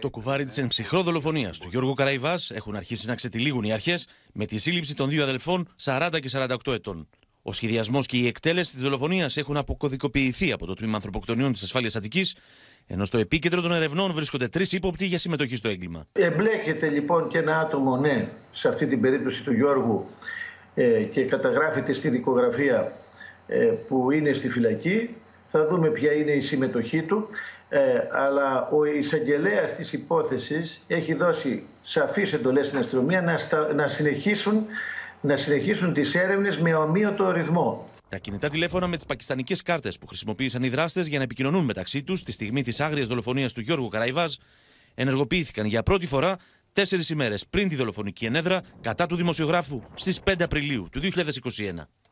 Το κουβάρι της ενψυχρό ψυχρό δολοφονίας του Γιώργου Καραϊβάς έχουν αρχίσει να ξετυλίγουν οι αρχές με τη σύλληψη των δύο αδελφών 40 και 48 ετών. Ο σχεδιασμός και η εκτέλεση της δολοφονίας έχουν αποκωδικοποιηθεί από το τμήμα ανθρωποκτονιών της Ασφάλειας Αττικής, ενώ στο επίκεντρο των ερευνών βρίσκονται τρεις ύποπτοι για συμμετοχή στο έγκλημα. Εμπλέκεται λοιπόν και ένα άτομο, ναι, σε αυτή την περίπτωση του Γιώργου ε, και καταγράφεται στη δικογραφία ε, που είναι στη φυλακή. Θα δούμε ποια είναι η συμμετοχή του. Ε, αλλά ο εισαγγελέας της υπόθεσης έχει δώσει σαφείς εντολές στην αστυνομία να, να, συνεχίσουν, να συνεχίσουν τις έρευνες με ομοίωτο ρυθμό. Τα κινητά τηλέφωνα με τις πακιστανικές κάρτες που χρησιμοποίησαν οι δράστες για να επικοινωνούν μεταξύ τους τη στιγμή της άγριας δολοφονίας του Γιώργου Καραϊβάζ ενεργοποιήθηκαν για πρώτη φορά τέσσερις ημέρες πριν τη δολοφονική ενέδρα κατά του δημοσιογράφου στις 5 Απριλίου του 2021.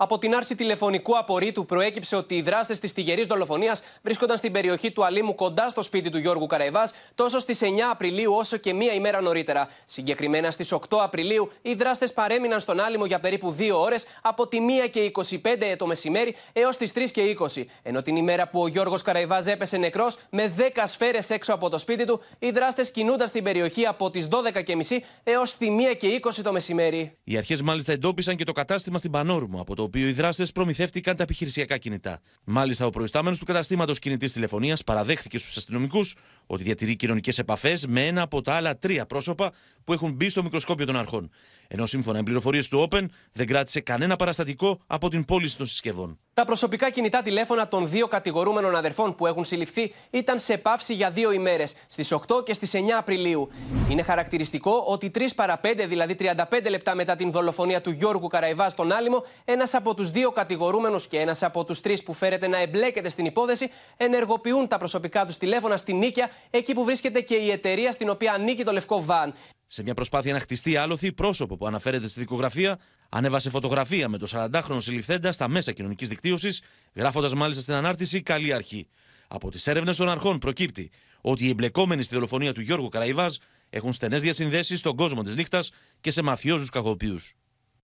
Από την άρση τηλεφωνικού απορρίτου προέκυψε ότι οι δράστες της τυγερή δολοφονίας βρίσκονταν στην περιοχή του αλίμου κοντά στο σπίτι του Γιώργου Καραϊβάς τόσο στις 9 Απριλίου όσο και μία ημέρα νωρίτερα. Συγκεκριμένα στις 8 Απριλίου, οι δράστες παρέμειναν στον Άλυμο για περίπου 2 ώρες από τη 1 και 25 το μεσημέρι έως τις 3 και 20. Ενώ την ημέρα που ο Γιώργος Καραϊβάς έπεσε νεκρός με 10 σφαίρες έξω από το σπίτι του, οι δράστες κινούνταν στην περιοχή από τις 12 και μισή έως τη 1 και 20 το μεσημέρι. Οι αρχές μάλιστα εντόπισαν και το κατάστημα στην Πανόρμου από το οποίο οι δράστες προμηθεύτηκαν τα επιχειρησιακά κινητά. Μάλιστα, ο προϊστάμενος του καταστήματος κινητής τηλεφωνίας παραδέχθηκε στους αστυνομικούς ότι διατηρεί κοινωνικές επαφές με ένα από τα άλλα τρία πρόσωπα που έχουν μπει στο μικροσκόπιο των αρχών. Ενώ σύμφωνα με πληροφορίες του Open δεν κράτησε κανένα παραστατικό από την πώληση των συσκευών. Τα προσωπικά κινητά τηλέφωνα των δύο κατηγορούμενων αδερφών που έχουν συλληφθεί ήταν σε πάυση για δύο ημέρες, στις 8 και στις 9 Απριλίου. Είναι χαρακτηριστικό ότι 3 παρα 5, δηλαδή 35 λεπτά μετά την δολοφονία του Γιώργου Καραϊβά στον Άλυμο, ένας από τους δύο κατηγορούμενους και ένας από τους τρεις που φέρεται να εμπλέκεται στην υπόθεση ενεργοποιούν τα προσωπικά τους τηλέφωνα στη νίκια εκεί που βρίσκεται και η εταιρεία στην οποία ανήκει το λευκό βαν. Σε μια προσπάθεια να χτιστεί άλοθη, πρόσωπο που αναφέρεται στη δικογραφία ανέβασε φωτογραφία με το 40χρονο συλληφθέντα στα μέσα κοινωνικής δικτύωσης, γράφοντας μάλιστα στην ανάρτηση Καλή Αρχή. Από τις έρευνες των αρχών προκύπτει ότι οι εμπλεκόμενοι στη δολοφονία του Γιώργου Καραϊβάζ έχουν στενές διασυνδέσεις στον κόσμο της νύχτας και σε μαφιόζους κακοποιούς.